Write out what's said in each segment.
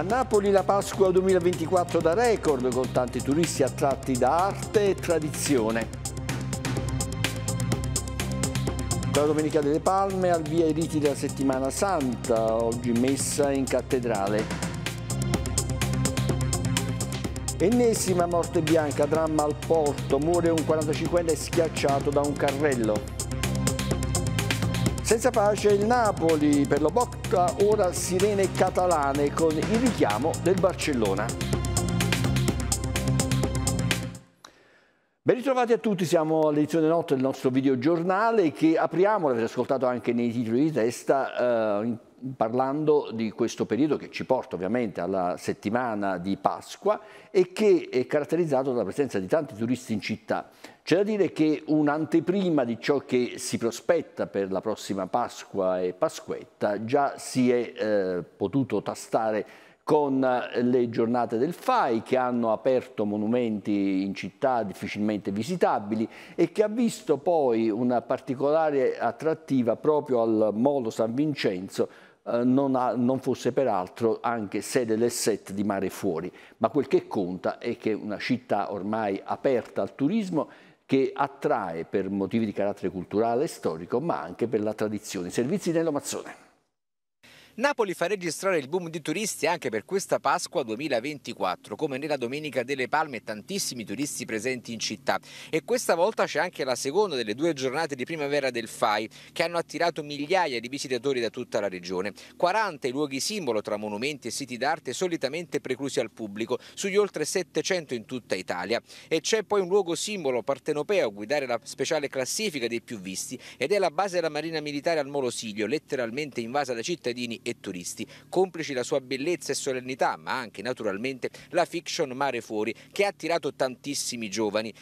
A Napoli la Pasqua 2024 da record, con tanti turisti attratti da arte e tradizione. La Domenica delle Palme al via i riti della settimana santa, oggi messa in cattedrale. Ennesima morte bianca, dramma al porto, muore un 45enne schiacciato da un carrello. Senza pace il Napoli, per lo bocca ora sirene catalane con il richiamo del Barcellona. Ben ritrovati a tutti, siamo all'edizione notte del nostro videogiornale che apriamo, l'avete ascoltato anche nei titoli di testa, eh, parlando di questo periodo che ci porta ovviamente alla settimana di Pasqua e che è caratterizzato dalla presenza di tanti turisti in città. C'è da dire che un'anteprima di ciò che si prospetta per la prossima Pasqua e Pasquetta già si è eh, potuto tastare con le giornate del FAI che hanno aperto monumenti in città difficilmente visitabili e che ha visto poi una particolare attrattiva proprio al Molo San Vincenzo eh, non, ha, non fosse peraltro anche sede del set di mare fuori, ma quel che conta è che è una città ormai aperta al turismo che attrae per motivi di carattere culturale e storico, ma anche per la tradizione. Servizi Nello Mazzone. Napoli fa registrare il boom di turisti anche per questa Pasqua 2024, come nella Domenica delle Palme tantissimi turisti presenti in città. E questa volta c'è anche la seconda delle due giornate di primavera del FAI, che hanno attirato migliaia di visitatori da tutta la regione. 40 i luoghi simbolo tra monumenti e siti d'arte solitamente preclusi al pubblico, sugli oltre 700 in tutta Italia. E c'è poi un luogo simbolo partenopeo a guidare la speciale classifica dei più visti, ed è la base della Marina Militare al Molo Siglio, letteralmente invasa da cittadini e e turisti. Complici la sua bellezza e solennità, ma anche naturalmente la fiction Mare Fuori che ha attirato tantissimi giovani,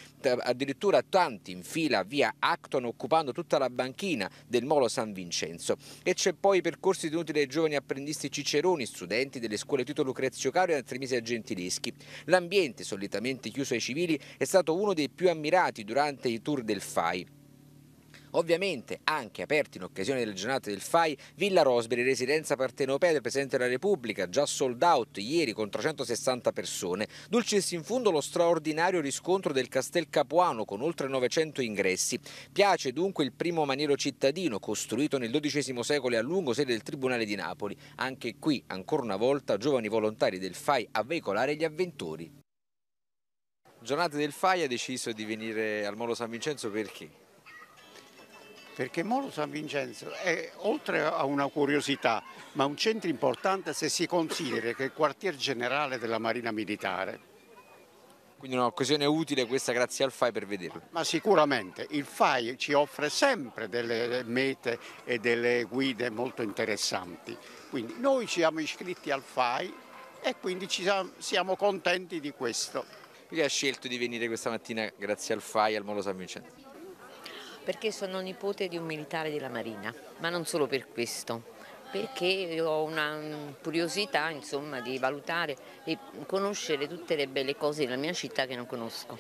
addirittura tanti in fila via Acton occupando tutta la banchina del Molo San Vincenzo. E c'è poi i percorsi tenuti dai giovani apprendisti ciceroni, studenti delle scuole Tito Lucrezio Caro e Altremisi a Gentileschi. L'ambiente, solitamente chiuso ai civili, è stato uno dei più ammirati durante i tour del FAI. Ovviamente anche aperti in occasione delle giornate del FAI, Villa Rosberi, residenza partenopea del Presidente della Repubblica, già sold out ieri con 360 persone, dulcis in fundo lo straordinario riscontro del Castel Capuano con oltre 900 ingressi. Piace dunque il primo maniero cittadino costruito nel XII secolo e a lungo sede del Tribunale di Napoli. Anche qui, ancora una volta, giovani volontari del FAI a veicolare gli avventori. Giornate del FAI ha deciso di venire al Molo San Vincenzo perché? perché Molo San Vincenzo è oltre a una curiosità, ma un centro importante se si considera che è il quartier generale della Marina Militare. Quindi un'occasione utile questa grazie al FAI per vederlo. Ma sicuramente il FAI ci offre sempre delle mete e delle guide molto interessanti. Quindi noi siamo iscritti al FAI e quindi siamo contenti di questo. Perché ha scelto di venire questa mattina grazie al FAI al Molo San Vincenzo? perché sono nipote di un militare della Marina, ma non solo per questo perché ho una mm, curiosità insomma, di valutare e conoscere tutte le belle cose della mia città che non conosco.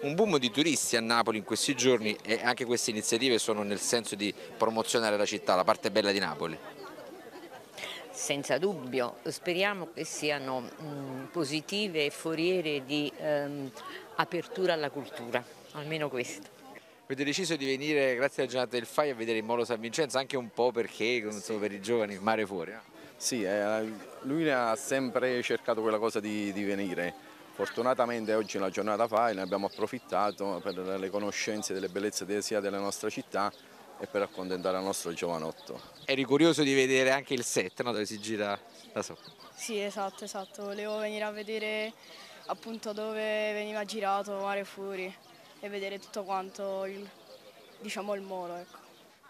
Un boom di turisti a Napoli in questi giorni e anche queste iniziative sono nel senso di promozionare la città, la parte bella di Napoli. Senza dubbio, speriamo che siano mh, mm, positive e foriere di ehm, apertura alla cultura, almeno questo avete deciso di venire, grazie alla giornata del FAI, a vedere il Molo San Vincenzo, anche un po' perché, so, per i giovani, il mare fuori. No? Sì, eh, lui ha sempre cercato quella cosa di, di venire. Fortunatamente oggi una giornata FAI ne abbiamo approfittato per le conoscenze delle bellezze sia della nostra città e per accontentare il nostro giovanotto. Eri curioso di vedere anche il set no? dove si gira da sopra? Sì, esatto, esatto. Volevo venire a vedere appunto dove veniva girato Mare Fuori e vedere tutto quanto il, diciamo, il molo. Ecco.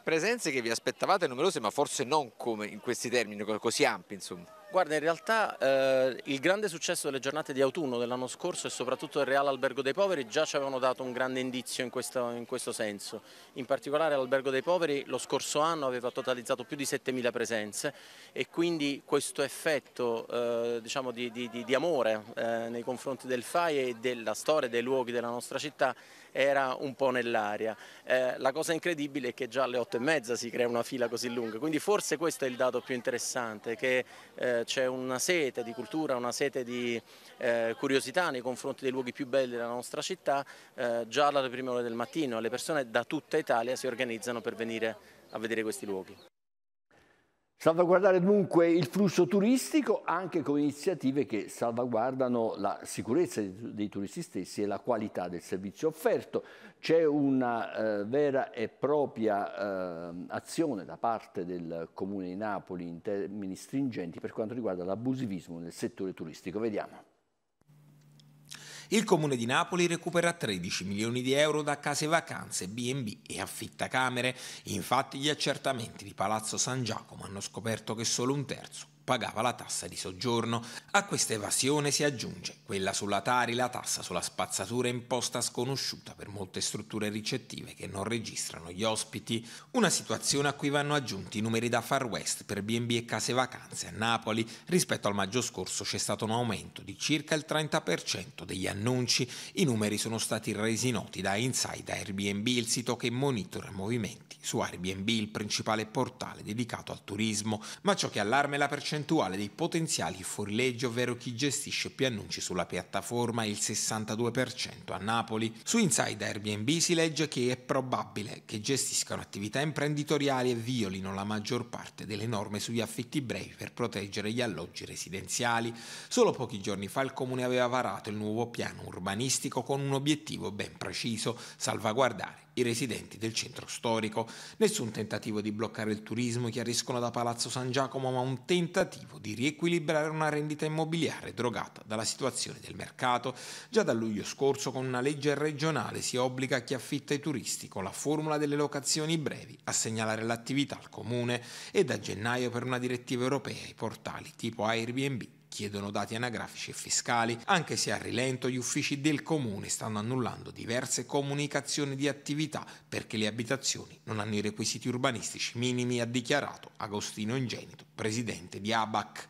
Presenze che vi aspettavate numerose ma forse non come in questi termini, così ampi insomma. Guarda, in realtà eh, il grande successo delle giornate di autunno dell'anno scorso e soprattutto del Real Albergo dei Poveri già ci avevano dato un grande indizio in questo, in questo senso. In particolare l'Albergo dei Poveri lo scorso anno aveva totalizzato più di 7.000 presenze e quindi questo effetto eh, diciamo di, di, di, amore eh, nei confronti del FAI e della storia dei luoghi della nostra città era un po' nell'aria. Eh, la cosa incredibile è che già alle 8 e mezza si crea una fila così lunga, quindi forse questo è il dato più interessante, che, eh, c'è una sete di cultura, una sete di eh, curiosità nei confronti dei luoghi più belli della nostra città, eh, già alle prime ore del mattino le persone da tutta Italia si organizzano per venire a vedere questi luoghi. Salvaguardare dunque il flusso turistico anche con iniziative che salvaguardano la sicurezza dei turisti stessi e la qualità del servizio offerto. C'è una eh, vera e propria eh, azione da parte del Comune di Napoli in termini stringenti per quanto riguarda l'abusivismo nel settore turistico. Vediamo. Il Comune di Napoli recupera 13 milioni di euro da case vacanze, B&B e affittacamere. Infatti gli accertamenti di Palazzo San Giacomo hanno scoperto che solo un terzo pagava la tassa di soggiorno. A questa evasione si aggiunge quella sulla Tari, la tassa sulla spazzatura imposta sconosciuta per molte strutture ricettive che non registrano gli ospiti, una situazione a cui vanno aggiunti i numeri da Far West per B&B e case vacanze a Napoli. Rispetto al maggio scorso c'è stato un aumento di circa il 30% degli annunci. I numeri sono stati resi noti da Inside Airbnb, il sito che monitora i movimenti su Airbnb, il principale portale dedicato al turismo, ma ciò che allarma è la percezione percentuale dei potenziali fuorilegge, ovvero chi gestisce più annunci sulla piattaforma, il 62% a Napoli. Su Inside Airbnb si legge che è probabile che gestiscano attività imprenditoriali e violino la maggior parte delle norme sugli affitti brevi per proteggere gli alloggi residenziali. Solo pochi giorni fa il comune aveva varato il nuovo piano urbanistico con un obiettivo ben preciso, salvaguardare i residenti del centro storico. Nessun tentativo di bloccare il turismo chiariscono da Palazzo San Giacomo, ma un tentativo di riequilibrare una rendita immobiliare drogata dalla situazione del mercato. Già da luglio scorso con una legge regionale si obbliga chi affitta i turisti con la formula delle locazioni brevi a segnalare l'attività al comune e da gennaio per una direttiva europea i portali tipo Airbnb chiedono dati anagrafici e fiscali, anche se a rilento gli uffici del comune stanno annullando diverse comunicazioni di attività perché le abitazioni non hanno i requisiti urbanistici minimi, ha dichiarato Agostino Ingenito, presidente di ABAC.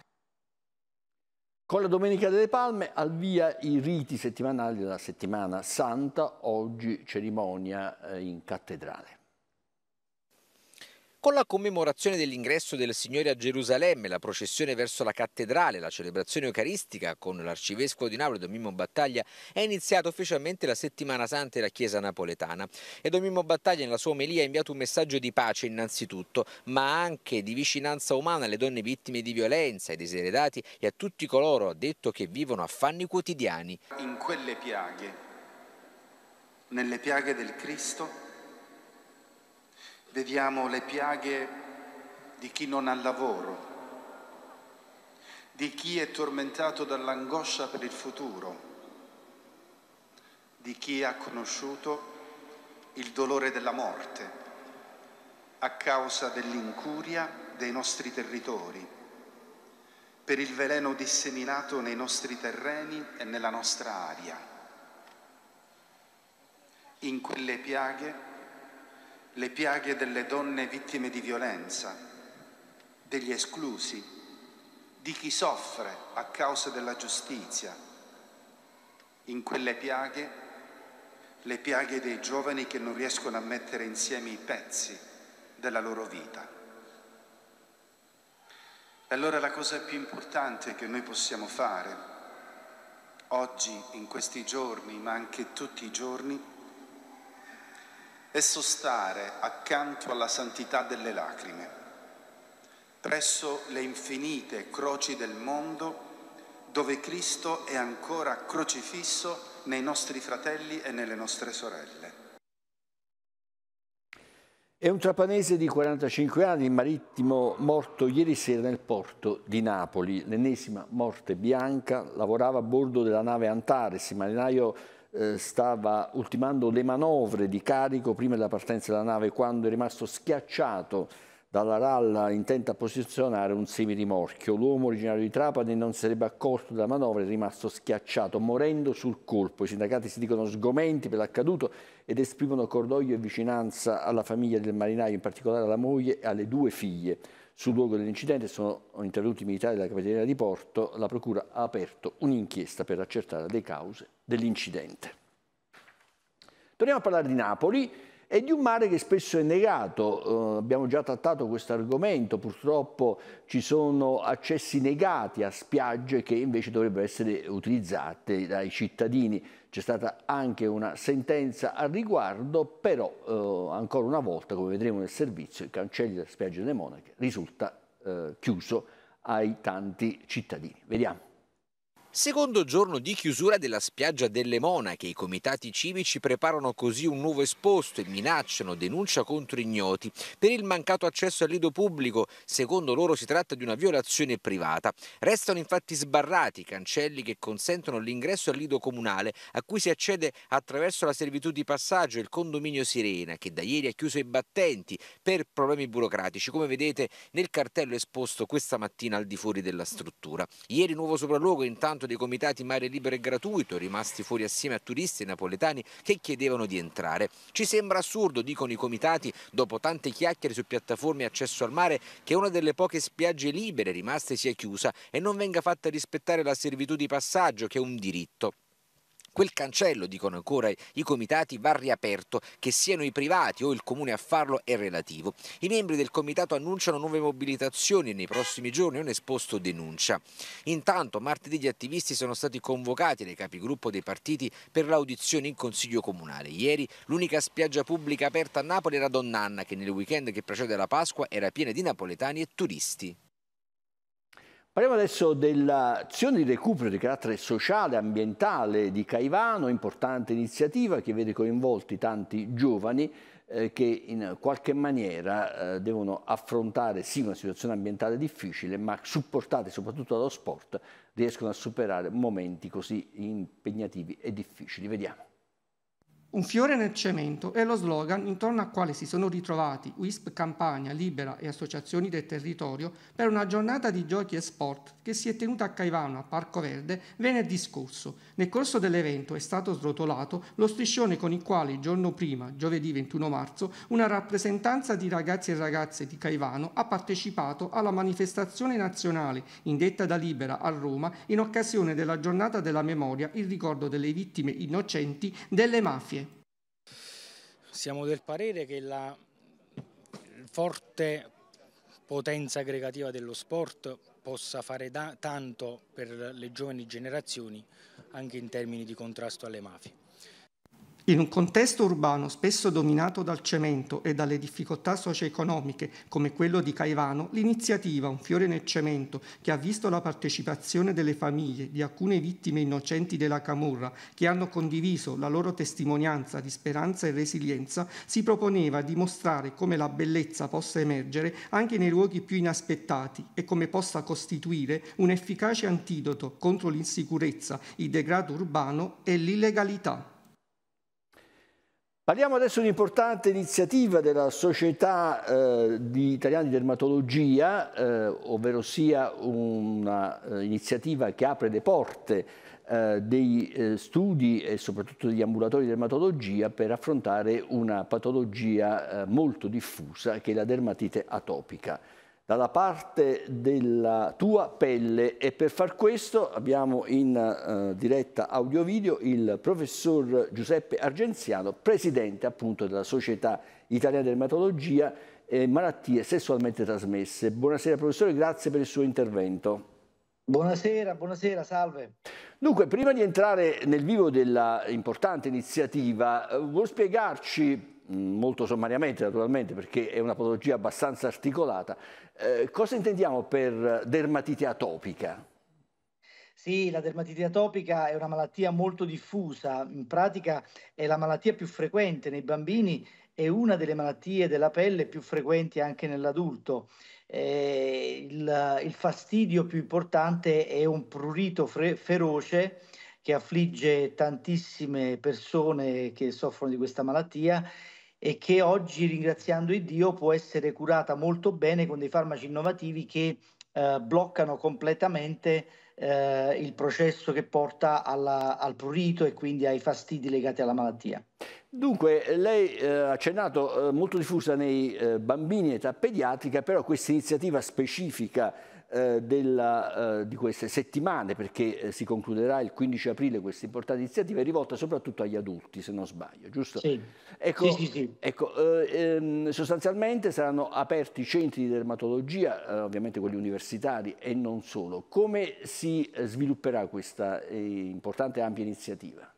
Con la Domenica delle Palme al via i riti settimanali della settimana santa, oggi cerimonia eh, in cattedrale. Con la commemorazione dell'ingresso del Signore a Gerusalemme, la processione verso la cattedrale, la celebrazione eucaristica con l'arcivescovo di Napoli Domimmo Battaglia è iniziata ufficialmente la settimana santa della chiesa napoletana e Domimmo Battaglia nella sua omelia ha inviato un messaggio di pace innanzitutto, ma anche di vicinanza umana alle donne vittime di violenza, ai diseredati e a tutti coloro, ha detto, che vivono affanni quotidiani. In quelle piaghe, nelle piaghe del Cristo, Vediamo le piaghe di chi non ha lavoro, di chi è tormentato dall'angoscia per il futuro, di chi ha conosciuto il dolore della morte a causa dell'incuria dei nostri territori, per il veleno disseminato nei nostri terreni e nella nostra aria. In quelle piaghe le piaghe delle donne vittime di violenza, degli esclusi, di chi soffre a causa della giustizia. In quelle piaghe, le piaghe dei giovani che non riescono a mettere insieme i pezzi della loro vita. E allora la cosa più importante che noi possiamo fare, oggi, in questi giorni, ma anche tutti i giorni, e sostare accanto alla santità delle lacrime. Presso le infinite croci del mondo, dove Cristo è ancora crocifisso nei nostri fratelli e nelle nostre sorelle. È un trapanese di 45 anni, marittimo, morto ieri sera nel porto di Napoli. L'ennesima morte bianca, lavorava a bordo della nave Antares, marinaio eh, stava ultimando le manovre di carico prima della partenza della nave quando è rimasto schiacciato dalla ralla intenta a posizionare un semirimorchio. L'uomo originario di Trapani non sarebbe accorto della manovra, è rimasto schiacciato, morendo sul colpo. I sindacati si dicono sgomenti per l'accaduto ed esprimono cordoglio e vicinanza alla famiglia del marinaio, in particolare alla moglie e alle due figlie. Sul luogo dell'incidente sono intervenuti i militari della Capitaneria di Porto, la Procura ha aperto un'inchiesta per accertare le cause dell'incidente. Torniamo a parlare di Napoli e di un mare che spesso è negato. Eh, abbiamo già trattato questo argomento, purtroppo ci sono accessi negati a spiagge che invece dovrebbero essere utilizzate dai cittadini. C'è stata anche una sentenza al riguardo, però eh, ancora una volta, come vedremo nel servizio, il cancello della spiaggia delle Monache risulta eh, chiuso ai tanti cittadini. Vediamo. Secondo giorno di chiusura della spiaggia delle Monache, i comitati civici preparano così un nuovo esposto e minacciano denuncia contro ignoti per il mancato accesso al lido pubblico. Secondo loro si tratta di una violazione privata. Restano infatti sbarrati i cancelli che consentono l'ingresso al lido comunale, a cui si accede attraverso la servitù di passaggio e il condominio Sirena, che da ieri ha chiuso i battenti per problemi burocratici, come vedete nel cartello esposto questa mattina al di fuori della struttura. Ieri nuovo sopralluogo intanto conto dei comitati Mare Libero e Gratuito, rimasti fuori assieme a turisti napoletani che chiedevano di entrare. Ci sembra assurdo, dicono i comitati, dopo tante chiacchiere su piattaforme e accesso al mare, che una delle poche spiagge libere rimaste sia chiusa e non venga fatta rispettare la servitù di passaggio, che è un diritto. Quel cancello, dicono ancora i comitati, va riaperto, che siano i privati o il comune a farlo è relativo. I membri del comitato annunciano nuove mobilitazioni nei prossimi giorni, un esposto denuncia. Intanto martedì gli attivisti sono stati convocati dai capigruppo dei partiti per l'audizione in Consiglio Comunale. Ieri l'unica spiaggia pubblica aperta a Napoli era Donnanna, che nel weekend che precede la Pasqua era piena di napoletani e turisti. Parliamo adesso dell'azione di recupero di carattere sociale e ambientale di Caivano, importante iniziativa che vede coinvolti tanti giovani eh, che in qualche maniera eh, devono affrontare sì una situazione ambientale difficile, ma supportati soprattutto dallo sport riescono a superare momenti così impegnativi e difficili. Vediamo. Un fiore nel cemento è lo slogan intorno al quale si sono ritrovati WISP Campania, Libera e associazioni del territorio per una giornata di giochi e sport che si è tenuta a Caivano, a Parco Verde, venerdì scorso. Nel corso dell'evento è stato srotolato lo striscione con il quale il giorno prima, giovedì 21 marzo, una rappresentanza di ragazzi e ragazze di Caivano ha partecipato alla manifestazione nazionale indetta da Libera a Roma in occasione della giornata della memoria, in ricordo delle vittime innocenti delle mafie. Siamo del parere che la forte potenza aggregativa dello sport possa fare tanto per le giovani generazioni anche in termini di contrasto alle mafie. In un contesto urbano spesso dominato dal cemento e dalle difficoltà socio-economiche come quello di Caivano, l'iniziativa Un fiore nel cemento, che ha visto la partecipazione delle famiglie di alcune vittime innocenti della Camorra che hanno condiviso la loro testimonianza di speranza e resilienza, si proponeva di mostrare come la bellezza possa emergere anche nei luoghi più inaspettati e come possa costituire un efficace antidoto contro l'insicurezza, il degrado urbano e l'illegalità. Parliamo adesso di un'importante iniziativa della Società eh, di Italiani di Dermatologia, eh, ovvero sia un'iniziativa eh, che apre le porte eh, dei eh, studi e soprattutto degli ambulatori di dermatologia per affrontare una patologia molto diffusa che è la dermatite atopica dalla parte della tua pelle e per far questo abbiamo in eh, diretta audio video il professor Giuseppe Argenziano, presidente appunto della Società Italiana di Dermatologia e Malattie Sessualmente Trasmesse. Buonasera professore, grazie per il suo intervento. Buonasera, buonasera, salve. Dunque, prima di entrare nel vivo dell'importante iniziativa, eh, vuol spiegarci Mm, molto sommariamente naturalmente perché è una patologia abbastanza articolata, eh, cosa intendiamo per dermatite atopica? Sì, la dermatite atopica è una malattia molto diffusa, in pratica è la malattia più frequente nei bambini e una delle malattie della pelle più frequenti anche nell'adulto. Eh, il, il, fastidio più importante è un prurito fre- feroce che affligge tantissime persone che soffrono di questa malattia e che oggi, ringraziando il Dio, può essere curata molto bene con dei farmaci innovativi che eh, bloccano completamente eh, il processo che porta alla, al prurito e quindi ai fastidi legati alla malattia. Dunque, lei eh, ha eh, accennato molto diffusa nei eh, bambini in età pediatrica, però questa iniziativa specifica eh, della, eh, di queste settimane, perché eh, si concluderà il 15 aprile questa importante iniziativa, è rivolta soprattutto agli adulti, se non sbaglio, giusto? Sì. Ecco, sì, sì, sì. ecco eh, ehm, sostanzialmente saranno aperti centri di dermatologia, eh, ovviamente quelli universitari e non solo. Come si eh, svilupperà questa importante e ampia iniziativa?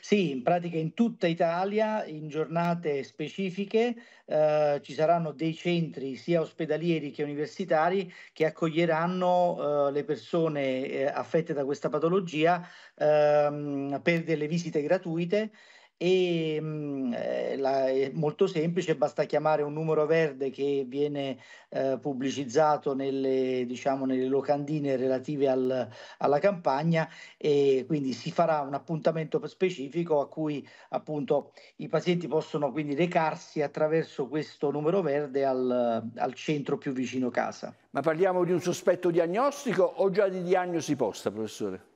Sì, in pratica in tutta Italia, in giornate specifiche, eh, ci saranno dei centri sia ospedalieri che universitari che accoglieranno eh, le persone eh, affette da questa patologia ehm, per delle visite gratuite e mh, mhmm, eh, è molto semplice, basta chiamare un numero verde che viene eh, pubblicizzato nelle, diciamo, nelle, locandine relative al, alla campagna e quindi si farà un appuntamento specifico a cui appunto i pazienti possono quindi recarsi attraverso questo numero verde al, al centro più vicino casa. Ma parliamo di un sospetto diagnostico o già di diagnosi posta, professore?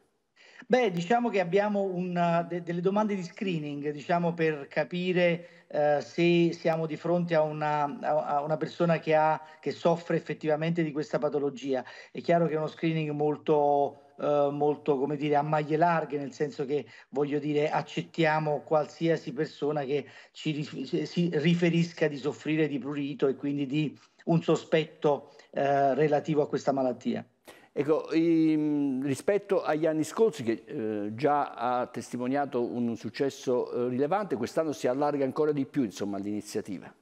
Beh, diciamo che abbiamo una, de, delle domande di screening, diciamo, per capire eh, se siamo di fronte a una, a una persona che, ha, che, soffre effettivamente di questa patologia. È chiaro che è uno screening molto, eh, molto, come dire, a maglie larghe, nel senso che, voglio dire, accettiamo qualsiasi persona che ci, si riferisca di soffrire di prurito e quindi di un sospetto eh, relativo a questa malattia. Ecco, ehm, rispetto agli anni scorsi, che eh, già ha testimoniato un successo eh, rilevante, quest'anno si allarga ancora di più l'iniziativa.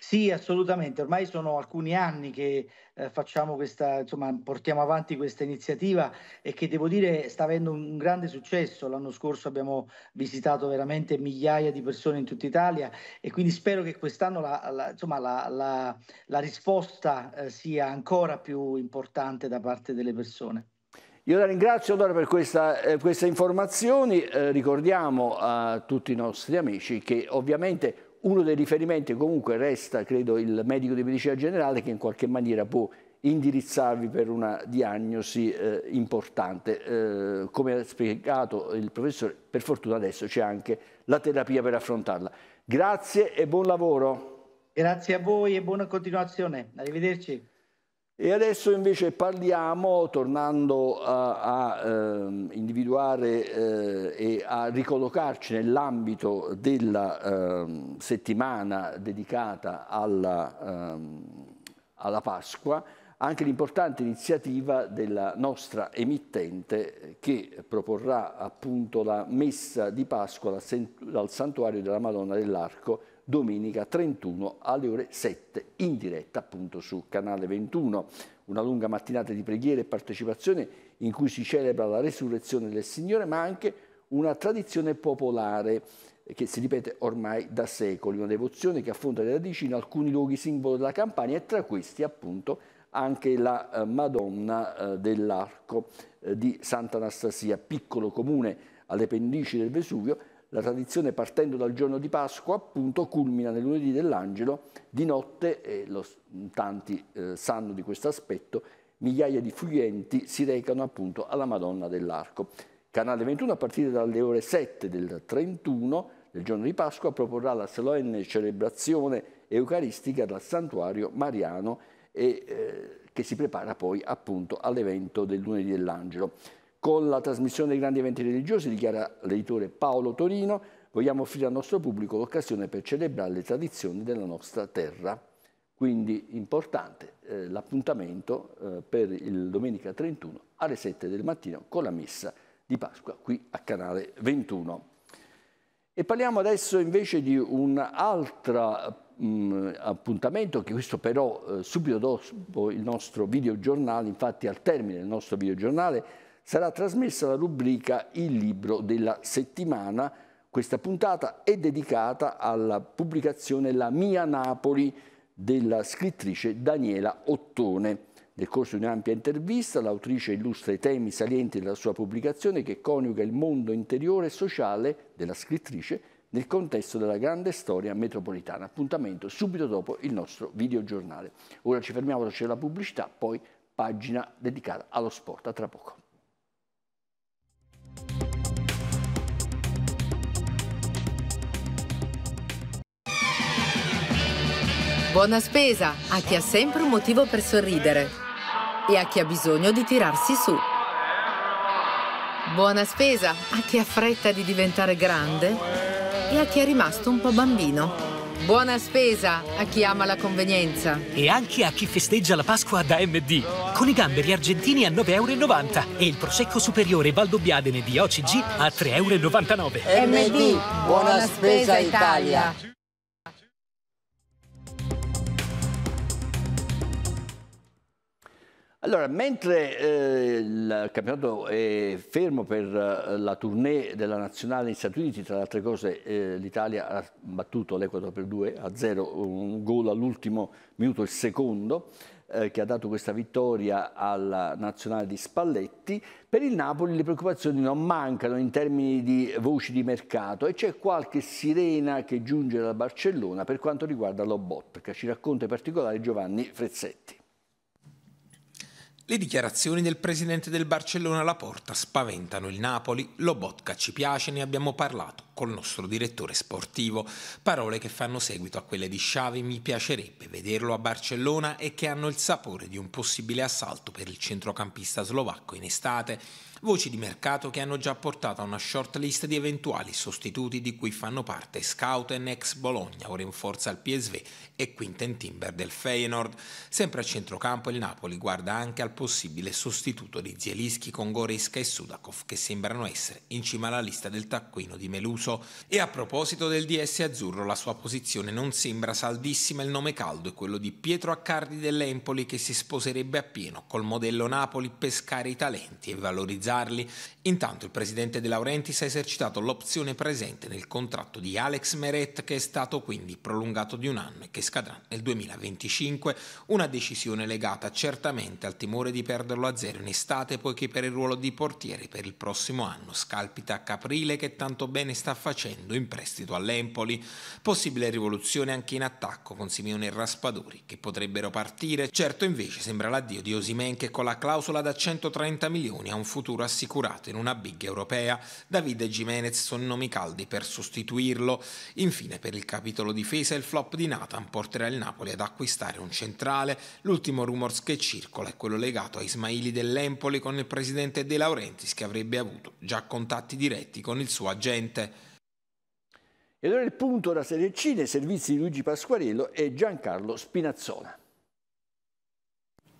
Sì, assolutamente. Ormai sono alcuni anni che eh, facciamo questa, insomma, portiamo avanti questa iniziativa e che devo dire sta avendo un grande successo. L'anno scorso abbiamo visitato veramente migliaia di persone in tutta Italia e quindi spero che quest'anno la, la, insomma, la, la risposta eh, sia ancora più importante da parte delle persone. Io la ringrazio Dora per questa, eh, queste informazioni, eh, ricordiamo a tutti i nostri amici che ovviamente uno dei riferimenti comunque resta, credo, il medico di medicina generale che in qualche maniera può indirizzarvi per una diagnosi eh, importante. Eh, come ha spiegato il professore, per fortuna adesso c'è anche la terapia per affrontarla. Grazie e buon lavoro. Grazie a voi e buona continuazione. Arrivederci. E adesso invece parliamo, tornando a, a eh, individuare eh, e a ricollocarci nell'ambito della eh, settimana dedicata alla, ehm, alla Pasqua, anche l'importante iniziativa della nostra emittente che proporrà appunto la messa di Pasqua dal santuario della Madonna dell'Arco domenica 31 alle ore 7 in diretta appunto su Canale 21. Una lunga mattinata di preghiere e partecipazione in cui si celebra la resurrezione del Signore ma anche una tradizione popolare eh, che si ripete ormai da secoli, una devozione che affonda le radici in alcuni luoghi simbolo della Campania e tra questi appunto anche la eh, Madonna eh, dell'Arco di Sant'Anastasia, piccolo comune alle pendici del Vesuvio, la tradizione partendo dal giorno di Pasqua appunto culmina nel lunedì dell'angelo, di notte, e lo, tanti eh, sanno di questo aspetto, migliaia di fluenti si recano appunto alla Madonna dell'Arco. Canale 21 a partire dalle ore 7 del 31 del giorno di Pasqua proporrà la solenne celebrazione eucaristica dal santuario mariano e, eh, che si prepara poi appunto all'evento del lunedì dell'angelo. Con la trasmissione dei grandi eventi religiosi, dichiara l'editore Paolo Torino, vogliamo offrire al nostro pubblico l'occasione per celebrare le tradizioni della nostra terra. Quindi importante eh, l'appuntamento eh, per il domenica 31 alle 7 del mattino con la messa di Pasqua qui a Canale 21. E parliamo adesso invece di un altro mh, mm, appuntamento, che questo però eh, subito dopo il nostro videogiornale, infatti al termine del nostro videogiornale, sarà trasmessa la rubrica Il libro della settimana. Questa puntata è dedicata alla pubblicazione La mia Napoli della scrittrice Daniela Ottone. Nel corso di un'ampia intervista l'autrice illustra i temi salienti della sua pubblicazione che coniuga il mondo interiore e sociale della scrittrice nel contesto della grande storia metropolitana. Appuntamento subito dopo il nostro videogiornale. Ora ci fermiamo, c'è la pubblicità, poi pagina dedicata allo sport. A tra poco. Buona spesa a chi ha sempre un motivo per sorridere e a chi ha bisogno di tirarsi su. Buona spesa a chi ha fretta di diventare grande e a chi è rimasto un po' bambino. Buona spesa a chi ama la convenienza. E anche a chi festeggia la Pasqua da MD. Con i gamberi argentini a 9,90 euro e il prosecco superiore Valdobbiadene di OCG a 3,99 euro. MD, buona spesa Italia. Allora, mentre eh, il campionato è fermo per eh, la tournée della nazionale negli Stati Uniti, tra le altre cose eh, l'Italia ha battuto l'Equador per 2 a 0, un gol all'ultimo minuto, il secondo, eh, che ha dato questa vittoria alla nazionale di Spalletti, per il Napoli le preoccupazioni non mancano in termini di voci di mercato e c'è qualche sirena che giunge da Barcellona per quanto riguarda l'Obot, ci racconta in particolare Giovanni Frezzetti. Le dichiarazioni del presidente del Barcellona alla porta spaventano il Napoli, Lobotka ci piace, ne abbiamo parlato col nostro direttore sportivo, parole che fanno seguito a quelle di Xavi, mi piacerebbe vederlo a Barcellona e che hanno il sapore di un possibile assalto per il centrocampista slovacco in estate. Voci di mercato che hanno già portato a una shortlist di eventuali sostituti di cui fanno parte Scouten ex Bologna, ora in forza al PSV, e Quinten Timber del Feyenoord. Sempre a centrocampo il Napoli guarda anche al possibile sostituto di Zielinski con Goreska e Sudakov che sembrano essere in cima alla lista del taccuino di Meluso. E a proposito del DS azzurro la sua posizione non sembra saldissima, il nome caldo è quello di Pietro Accardi dell'Empoli che si sposerebbe appieno col modello Napoli pescare i talenti e valorizzare utilizzarli. Intanto il presidente De Laurentiis ha esercitato l'opzione presente nel contratto di Alex Meret che è stato quindi prolungato di un anno e che scadrà nel 2025, una decisione legata certamente al timore di perderlo a zero in estate poiché per il ruolo di portiere per il prossimo anno scalpita Caprile che tanto bene sta facendo in prestito all'Empoli. Possibile rivoluzione anche in attacco con Simeone e Raspadori che potrebbero partire, certo invece sembra l'addio di Osimen che con la clausola da 130 milioni ha un futuro futuro assicurato in una big europea. Davide Jimenez sono nomi caldi per sostituirlo. Infine per il capitolo difesa il flop di Nathan porterà il Napoli ad acquistare un centrale. L'ultimo rumors che circola è quello legato a Ismaili dell'Empoli con il presidente De Laurentiis che avrebbe avuto già contatti diretti con il suo agente. E allora il punto da Serie C nei servizi di Luigi Pasquarello e Giancarlo Spinazzola.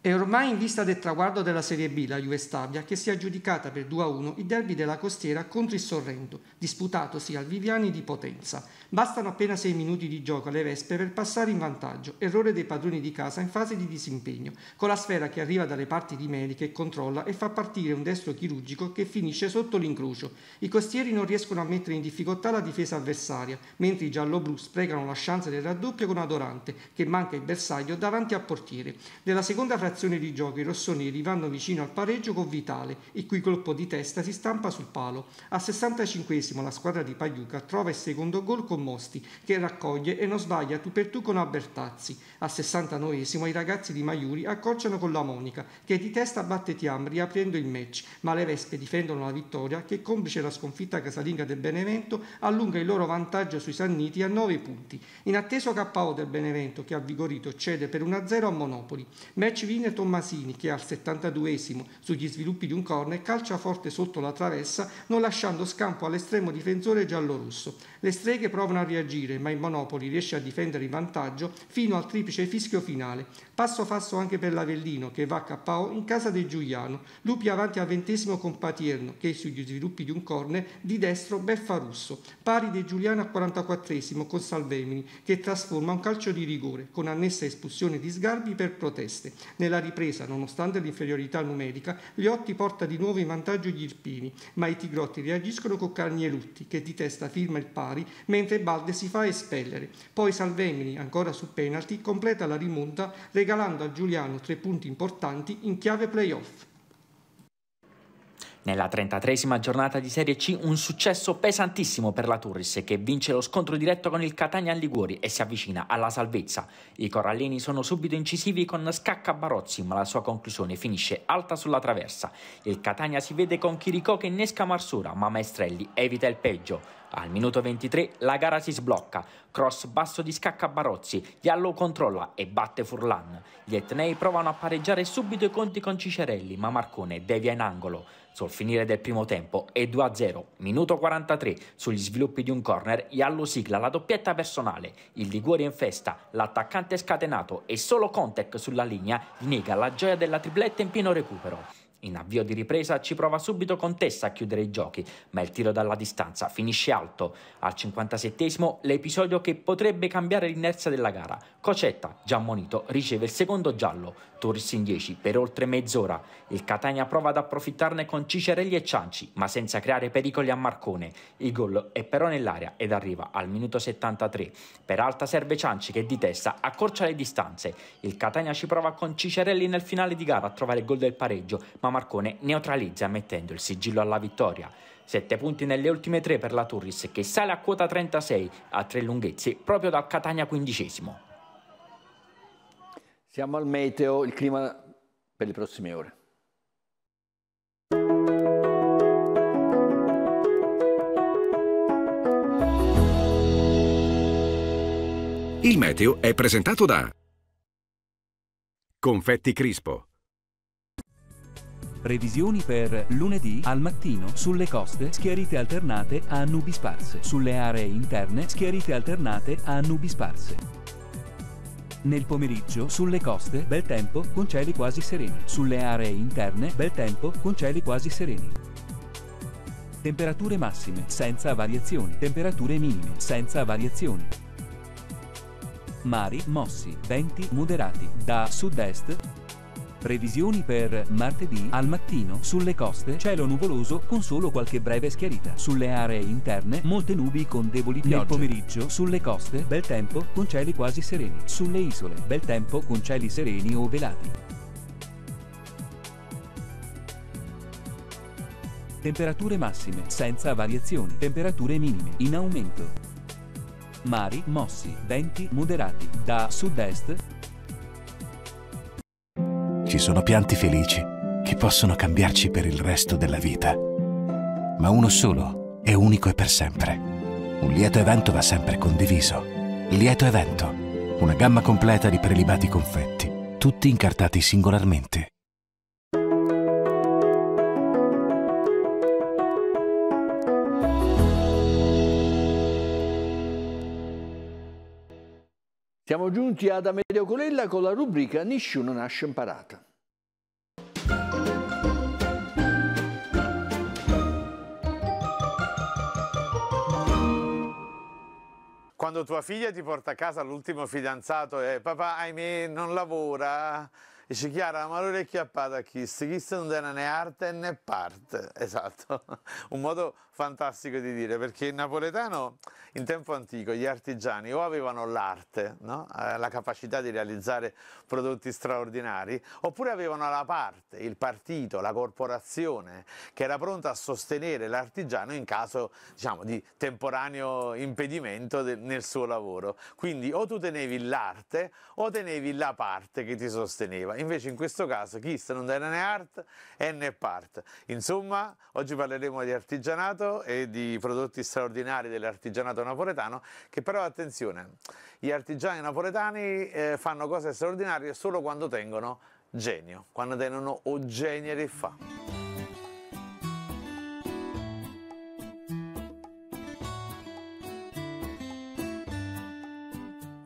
È ormai in vista del traguardo della Serie B la Juve Stabia che si è aggiudicata per 2-1 il derby della Costiera contro il Sorrento, disputatosi al Viviani di Potenza. Bastano appena 6 minuti di gioco alle Vespe per passare in vantaggio, errore dei padroni di casa in fase di disimpegno, con la sfera che arriva dalle parti di Meli che controlla e fa partire un destro chirurgico che finisce sotto l'incrocio. I costieri non riescono a mettere in difficoltà la difesa avversaria, mentre i gialloblu sprecano la chance del raddoppio con Adorante, che manca il bersaglio davanti al portiere. Nella seconda frase frazione di gioco i rossoneri vanno vicino al pareggio con Vitale, il cui colpo di testa si stampa sul palo. Al 65 la squadra di Pagliuca trova il secondo gol con Mosti, che raccoglie e non sbaglia tu per tu con Albertazzi. Al 69 i ragazzi di Maiuri accorciano con la Monica, che di testa batte Tiam riaprendo il match, ma le Vespe difendono la vittoria che, complice la sconfitta casalinga del Benevento, allunga il loro vantaggio sui Sanniti a 9 punti. In atteso KO del Benevento, che ha vigorito, cede per 1-0 a Monopoli. Match vinto infine Tommasini che al 72 sugli sviluppi di un corner calcia forte sotto la traversa non lasciando scampo all'estremo difensore giallorusso. Le streghe provano a reagire ma il Monopoli riesce a difendere il vantaggio fino al triplice fischio finale. Passo passo anche per l'Avellino che va a KO in casa del Giuliano. Lupi avanti al ventesimo con Patierno che sugli sviluppi di un corner di destro beffa russo. Pari del Giuliano al 44 con Salvemini che trasforma un calcio di rigore con annessa espulsione di Sgarbi per proteste. Nel nella ripresa, nonostante l'inferiorità numerica, Liotti porta di nuovo in vantaggio gli Irpini, ma i Tigrotti reagiscono con Carnielutti, che di testa firma il pari, mentre Balde si fa espellere. Poi Salvemini, ancora su penalty, completa la rimonta regalando a Giuliano tre punti importanti in chiave playoff. Nella 33 giornata di Serie C un successo pesantissimo per la Turris che vince lo scontro diretto con il Catania Liguori e si avvicina alla salvezza. I corallini sono subito incisivi con Scacca Barozzi ma la sua conclusione finisce alta sulla traversa. Il Catania si vede con Chiricò che innesca Marsura ma Maestrelli evita il peggio. Al minuto 23 la gara si sblocca, cross basso di scacca a Barozzi, Diallo controlla e batte Furlan. Gli Etnei provano a pareggiare subito i conti con Cicerelli, ma Marcone devia in angolo. Sul finire del primo tempo è 2-0, minuto 43, sugli sviluppi di un corner Iallo sigla la doppietta personale, il Liguori è in festa, l'attaccante scatenato e solo Contec sulla linea gli nega la gioia della tripletta in pieno recupero. In avvio di ripresa ci prova subito Contessa a chiudere i giochi, ma il tiro dalla distanza finisce alto. Al 57 l'episodio che potrebbe cambiare l'inerzia della gara. Cocetta, già ammonito, riceve il secondo giallo. Torres in 10 per oltre mezz'ora. Il Catania prova ad approfittarne con Cicerelli e Cianci, ma senza creare pericoli a Marcone. Il gol è però nell'area ed arriva al minuto 73. Per alta serve Cianci che di testa accorcia le distanze. Il Catania ci prova con Cicerelli nel finale di gara a trovare il gol del pareggio, ma Marcone neutralizza mettendo il sigillo alla vittoria. Sette punti nelle ultime tre per la Turris che sale a quota 36 a tre lunghezze proprio dal Catania quindicesimo. Siamo al meteo, il clima per le prossime ore. Il meteo è presentato da Confetti Crispo. Previsioni per lunedì al mattino sulle coste schiarite alternate a nubi sparse, sulle aree interne schiarite alternate a nubi sparse. Nel pomeriggio, sulle coste, bel tempo, con cieli quasi sereni. Sulle aree interne, bel tempo, con cieli quasi sereni. Temperature massime, senza variazioni. Temperature minime, senza variazioni. Mari, mossi, venti moderati, da sud-est, Previsioni per martedì al mattino. Sulle coste cielo nuvoloso con solo qualche breve schiarita. Sulle aree interne molte nubi con deboli piogge. Nel pomeriggio sulle coste bel tempo con cieli quasi sereni. Sulle isole bel tempo con cieli sereni o velati. Temperature massime senza variazioni. Temperature minime in aumento. Mari mossi, venti moderati da sud-est ci sono pianti felici che possono cambiarci per il resto della vita. Ma uno solo è unico e per sempre. Un lieto evento va sempre condiviso. Il lieto evento, una gamma completa di prelibati confetti, tutti incartati singolarmente. Siamo giunti ad Amedeo Colella con la rubrica Nisciuno nasce imparata. Quando tua figlia ti porta a casa l'ultimo fidanzato e papà, ahimè, non lavora, Dice Chiara, ma allora è chiappata a chi? Chi non né arte né parte. Esatto. Un modo fantastico di dire, perché il napoletano in tempo antico, gli artigiani o avevano l'arte, no? eh, la capacità di realizzare prodotti straordinari, oppure avevano la parte, il partito, la corporazione che era pronta a sostenere l'artigiano in caso diciamo, di temporaneo impedimento de- nel suo lavoro. Quindi o tu tenevi l'arte o tenevi la parte che ti sosteneva. Invece in questo caso chi se non era né art è né parte. Insomma, oggi parleremo di artigianato oro e di prodotti straordinari dell'artigianato napoletano, che però attenzione, gli artigiani napoletani eh, fanno cose straordinarie solo quando tengono genio, quando tengono o genio di fa.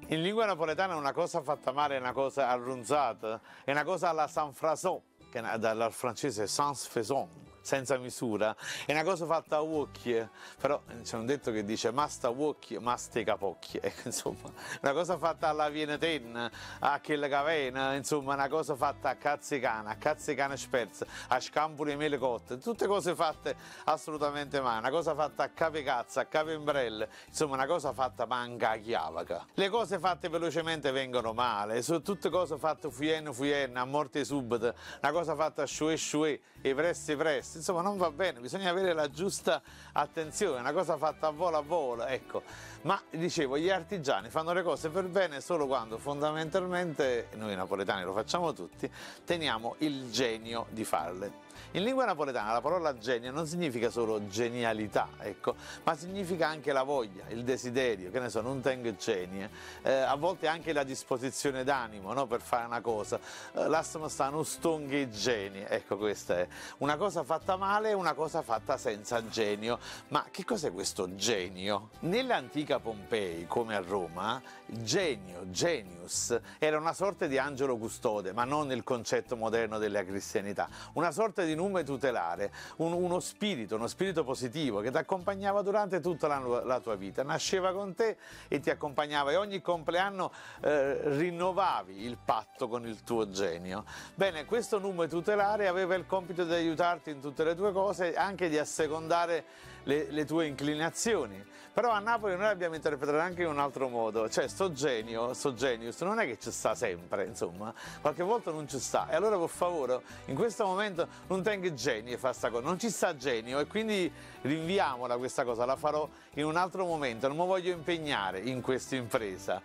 In lingua napoletana una cosa fatta male è una cosa arrunzata, è una cosa alla sans Frason, che dal francese sans faison, senza misura, è una cosa fatta a occhie, però eh, c'è un detto che dice masta occhie, maste capocchie, ecco, insomma, una cosa fatta alla Vieneten, a quella cavena, insomma, una cosa fatta a cazzicana, a cazzicana sperza, a scampoli e mele cotte, tutte cose fatte assolutamente male, una cosa fatta a cave cazza a cave capembrelle, insomma, una cosa fatta manca a chiavaca. Le cose fatte velocemente vengono male, sono tutte cose fatte fuien fuien a morte subito, una cosa fatta a sciue sciue e presto presto, questo insomma non va bene, bisogna avere la giusta attenzione, una cosa fatta a volo a volo, ecco. Ma dicevo, gli artigiani fanno le cose per bene solo quando fondamentalmente, noi napoletani lo facciamo tutti, teniamo il genio di farle. In lingua napoletana la parola genio non significa solo genialità, ecco, ma significa anche la voglia, il desiderio, che ne so, non tengo genie, eh. eh, a volte anche la disposizione d'animo no, per fare una cosa. Eh, L'assamo sta non stonghi i geni, ecco questa è. Una cosa fatta male e una cosa fatta senza genio. Ma che cos'è questo genio? Nell'antica antica Pompei, come a Roma, il genio, genius, era una sorta di angelo custode, ma non il concetto moderno della cristianità, una sorta di nume tutelare, un, uno spirito, uno spirito positivo che ti accompagnava durante tutta la, la, tua vita, nasceva con te e ti accompagnava e ogni compleanno eh, rinnovavi il patto con il tuo genio. Bene, questo nume tutelare aveva il compito di aiutarti in tutte le tue cose, anche di assecondare le, le tue inclinazioni. Però a Napoli noi l'abbiamo interpretata anche in un altro modo, cioè sto genio, sto genius, non è che ci sta sempre, insomma, qualche volta non ci sta. E allora per favore, in questo momento non tengo genio fa sta cosa, non ci sta genio e quindi rinviamola questa cosa, la farò in un altro momento, non mi voglio impegnare in questa impresa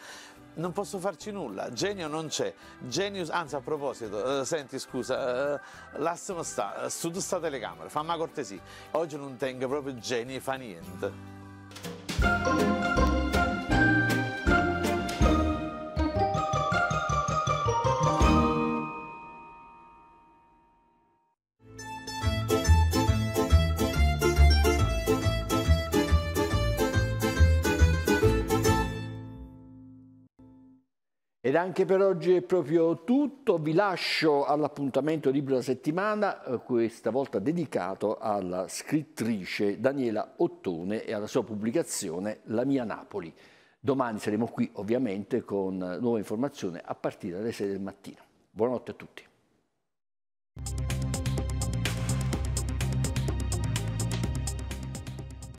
non posso farci nulla, genio non c'è, genius, anzi a proposito, eh, senti scusa, eh, l'assimo sta, su tu sta telecamera, fammi una cortesia, oggi non tengo proprio genio e fa niente. Ed anche per oggi è proprio tutto, vi lascio all'appuntamento libro della settimana, eh, questa volta dedicato alla scrittrice Daniela Ottone e alla sua pubblicazione La mia Napoli. Domani saremo qui ovviamente con nuova informazione a partire dalle 6 del mattino. Buonanotte a tutti.